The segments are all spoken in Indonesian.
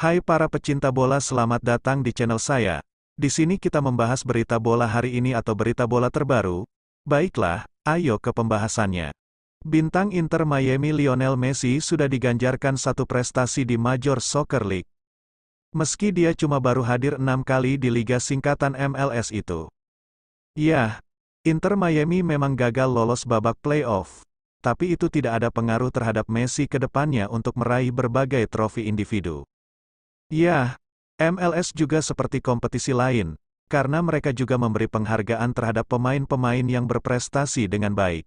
Hai para pecinta bola selamat datang di channel saya. Di sini kita membahas berita bola hari ini atau berita bola terbaru. Baiklah, ayo ke pembahasannya. Bintang Inter Miami Lionel Messi sudah diganjarkan satu prestasi di Major Soccer League. Meski dia cuma baru hadir enam kali di liga singkatan MLS itu. Yah, Inter Miami memang gagal lolos babak playoff. Tapi itu tidak ada pengaruh terhadap Messi ke depannya untuk meraih berbagai trofi individu. Ya, MLS juga seperti kompetisi lain, karena mereka juga memberi penghargaan terhadap pemain-pemain yang berprestasi dengan baik.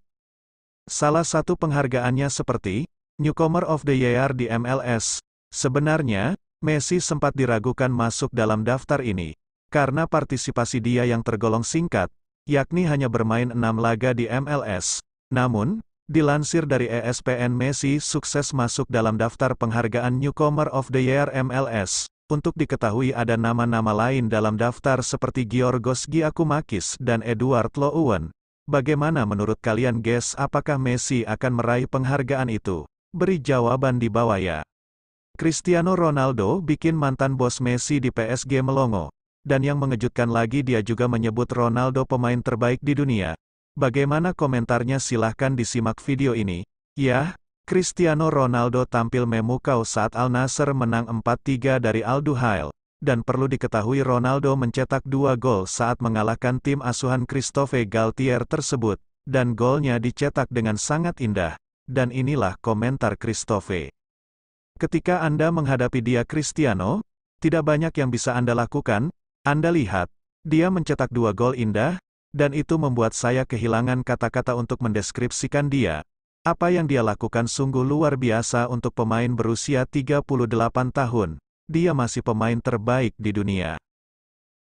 Salah satu penghargaannya seperti Newcomer of the Year di MLS. Sebenarnya, Messi sempat diragukan masuk dalam daftar ini karena partisipasi dia yang tergolong singkat, yakni hanya bermain enam laga di MLS. Namun, Dilansir dari ESPN Messi sukses masuk dalam daftar penghargaan Newcomer of the Year MLS. Untuk diketahui ada nama-nama lain dalam daftar seperti Giorgos Giakoumakis dan Eduard Loewen. Bagaimana menurut kalian guys apakah Messi akan meraih penghargaan itu? Beri jawaban di bawah ya. Cristiano Ronaldo bikin mantan bos Messi di PSG melongo. Dan yang mengejutkan lagi dia juga menyebut Ronaldo pemain terbaik di dunia. Bagaimana komentarnya silahkan disimak video ini. Ya, Cristiano Ronaldo tampil memukau saat Al-Nasr menang 4-3 dari Al-Duhail. Dan perlu diketahui Ronaldo mencetak dua gol saat mengalahkan tim asuhan Christophe Galtier tersebut, dan golnya dicetak dengan sangat indah. Dan inilah komentar Christophe. Ketika Anda menghadapi dia Cristiano, tidak banyak yang bisa Anda lakukan, Anda lihat, dia mencetak dua gol indah, dan itu membuat saya kehilangan kata-kata untuk mendeskripsikan dia. Apa yang dia lakukan sungguh luar biasa untuk pemain berusia 38 tahun. Dia masih pemain terbaik di dunia.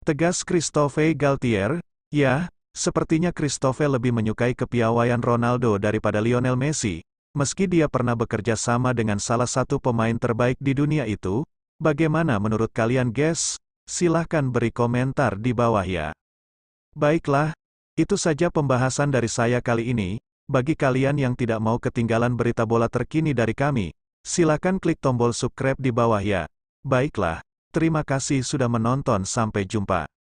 Tegas Christophe Galtier, ya, sepertinya Christophe lebih menyukai kepiawaian Ronaldo daripada Lionel Messi. Meski dia pernah bekerja sama dengan salah satu pemain terbaik di dunia itu, bagaimana menurut kalian guys? Silahkan beri komentar di bawah ya. Baiklah, itu saja pembahasan dari saya kali ini. Bagi kalian yang tidak mau ketinggalan berita bola terkini dari kami, silakan klik tombol subscribe di bawah ya. Baiklah, terima kasih sudah menonton sampai jumpa.